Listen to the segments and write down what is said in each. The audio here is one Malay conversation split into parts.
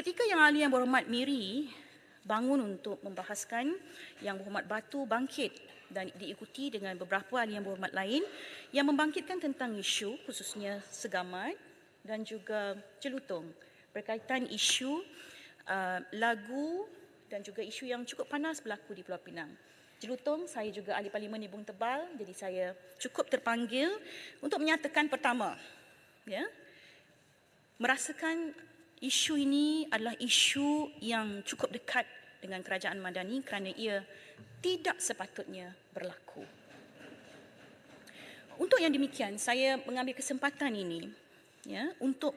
Ketika Yang Ali Yang Berhormat Miri bangun untuk membahaskan Yang Berhormat Batu bangkit dan diikuti dengan beberapa ahli yang berhormat lain yang membangkitkan tentang isu khususnya segamat dan juga celutung berkaitan isu uh, lagu dan juga isu yang cukup panas berlaku di Pulau Pinang. Celutung, saya juga ahli parlimen Ibung Tebal, jadi saya cukup terpanggil untuk menyatakan pertama, ya, merasakan isu ini adalah isu yang cukup dekat dengan kerajaan Madani kerana ia tidak sepatutnya berlaku. Untuk yang demikian, saya mengambil kesempatan ini ya, untuk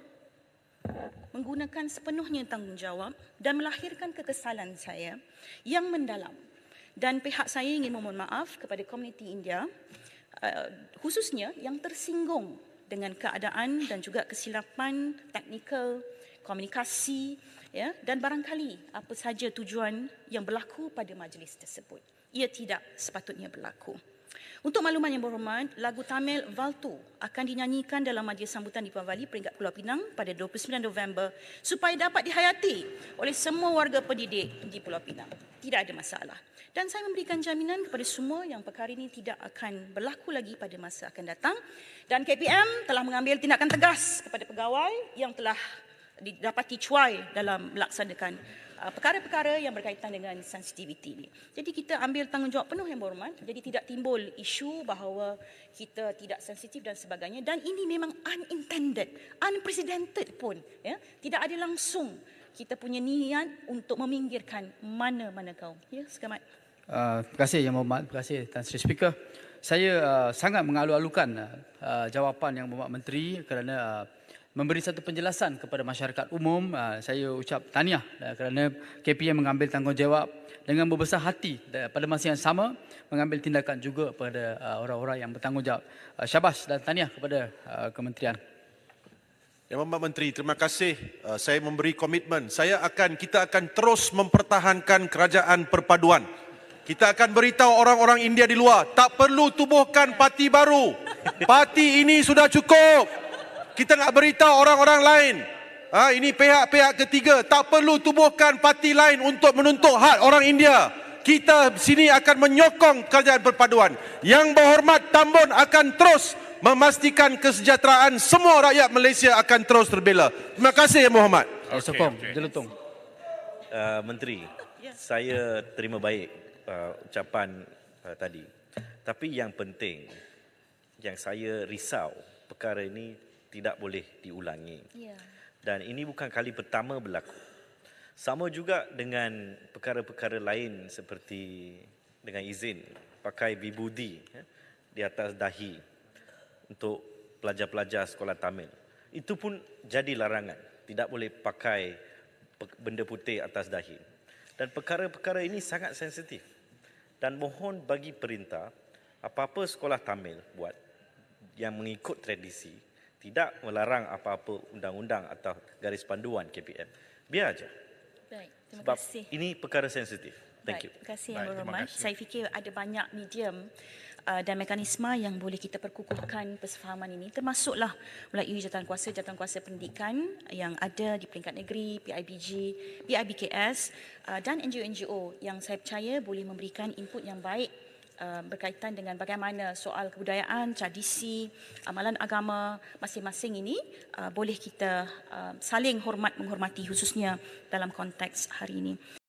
menggunakan sepenuhnya tanggungjawab dan melahirkan kekesalan saya yang mendalam. Dan pihak saya ingin memohon maaf kepada komuniti India, eh, khususnya yang tersinggung dengan keadaan dan juga kesilapan teknikal komunikasi ya dan barangkali apa saja tujuan yang berlaku pada majlis tersebut ia tidak sepatutnya berlaku untuk makluman yang berhormat, lagu Tamil Valtu akan dinyanyikan dalam majlis sambutan di Puan Vali Peringkat Pulau Pinang pada 29 November supaya dapat dihayati oleh semua warga pendidik di Pulau Pinang. Tidak ada masalah. Dan saya memberikan jaminan kepada semua yang perkara ini tidak akan berlaku lagi pada masa akan datang. Dan KPM telah mengambil tindakan tegas kepada pegawai yang telah didapati cuai dalam melaksanakan uh, perkara-perkara yang berkaitan dengan sensitiviti ini. Jadi kita ambil tanggungjawab penuh yang berhormat. Jadi tidak timbul isu bahawa kita tidak sensitif dan sebagainya. Dan ini memang unintended, unprecedented pun. Ya. Tidak ada langsung kita punya niat untuk meminggirkan mana-mana kaum. Ya, Sekamat. Uh, terima kasih Yang Berhormat. Terima kasih Tuan Sri Speaker. Saya uh, sangat mengalu-alukan uh, uh jawapan Yang Berhormat Menteri kerana uh, memberi satu penjelasan kepada masyarakat umum. Ah, saya ucap tahniah ah, kerana KPM mengambil tanggungjawab dengan berbesar hati pada masa yang sama mengambil tindakan juga pada ah, orang-orang yang bertanggungjawab. Syabas dan tahniah kepada kementerian. Yang Mbak Menteri, terima kasih. Saya memberi komitmen. Saya akan kita akan terus mempertahankan kerajaan perpaduan. Kita akan beritahu orang-orang India di luar, tak perlu tubuhkan parti baru. Parti ini sudah cukup. Kita nak beritahu orang-orang lain. Ha, ini pihak-pihak ketiga. Tak perlu tubuhkan parti lain untuk menuntut hak orang India. Kita sini akan menyokong kerajaan perpaduan. Yang berhormat Tambun akan terus memastikan kesejahteraan semua rakyat Malaysia akan terus terbela. Terima kasih, ya Muhammad. Okay, sokong. Okay. Uh, Menteri, yeah. saya terima baik uh, ucapan uh, tadi. Tapi yang penting, yang saya risau perkara ini tidak boleh diulangi. Ya. Dan ini bukan kali pertama berlaku. Sama juga dengan perkara-perkara lain seperti dengan izin pakai bibudi ya, di atas dahi untuk pelajar-pelajar sekolah Tamil. Itu pun jadi larangan. Tidak boleh pakai benda putih atas dahi. Dan perkara-perkara ini sangat sensitif. Dan mohon bagi perintah, apa-apa sekolah Tamil buat yang mengikut tradisi, tidak melarang apa-apa undang-undang atau garis panduan KPM. Biar aja. Sebab kasih. Ini perkara sensitif. Thank Baik, you. Terima kasih Yang Berhormat. Saya fikir ada banyak medium uh, dan mekanisme yang boleh kita perkukuhkan persefahaman ini termasuklah melalui jawatan kuasa jawatan kuasa pendidikan yang ada di peringkat negeri, PIBG, PIBKS uh, dan NGO-NGO yang saya percaya boleh memberikan input yang baik Eh, berkaitan dengan bagaimana soal kebudayaan, tradisi, amalan agama masing-masing ini eh, boleh kita eh, saling hormat menghormati khususnya dalam konteks hari ini.